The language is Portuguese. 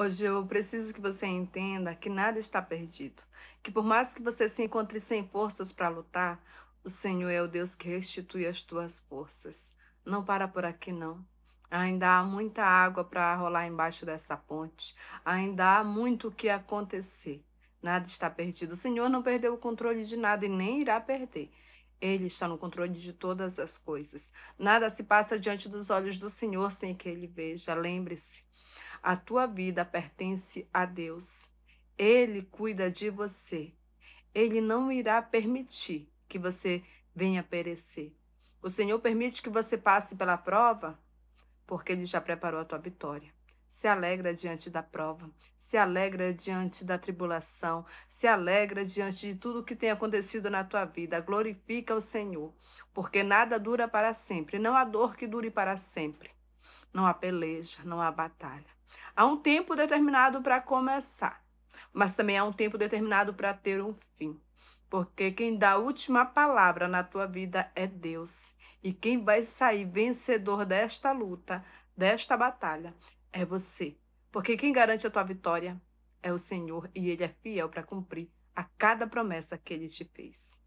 Hoje eu preciso que você entenda que nada está perdido, que por mais que você se encontre sem forças para lutar, o Senhor é o Deus que restitui as tuas forças. Não para por aqui não. Ainda há muita água para rolar embaixo dessa ponte. Ainda há muito o que acontecer. Nada está perdido. O Senhor não perdeu o controle de nada e nem irá perder. Ele está no controle de todas as coisas. Nada se passa diante dos olhos do Senhor sem que ele veja. Lembre-se, a tua vida pertence a Deus. Ele cuida de você. Ele não irá permitir que você venha perecer. O Senhor permite que você passe pela prova, porque ele já preparou a tua vitória se alegra diante da prova, se alegra diante da tribulação, se alegra diante de tudo que tem acontecido na tua vida. Glorifica o Senhor, porque nada dura para sempre, não há dor que dure para sempre. Não há peleja, não há batalha. Há um tempo determinado para começar, mas também há um tempo determinado para ter um fim. Porque quem dá a última palavra na tua vida é Deus. E quem vai sair vencedor desta luta, desta batalha, é você. Porque quem garante a tua vitória é o Senhor e Ele é fiel para cumprir a cada promessa que Ele te fez.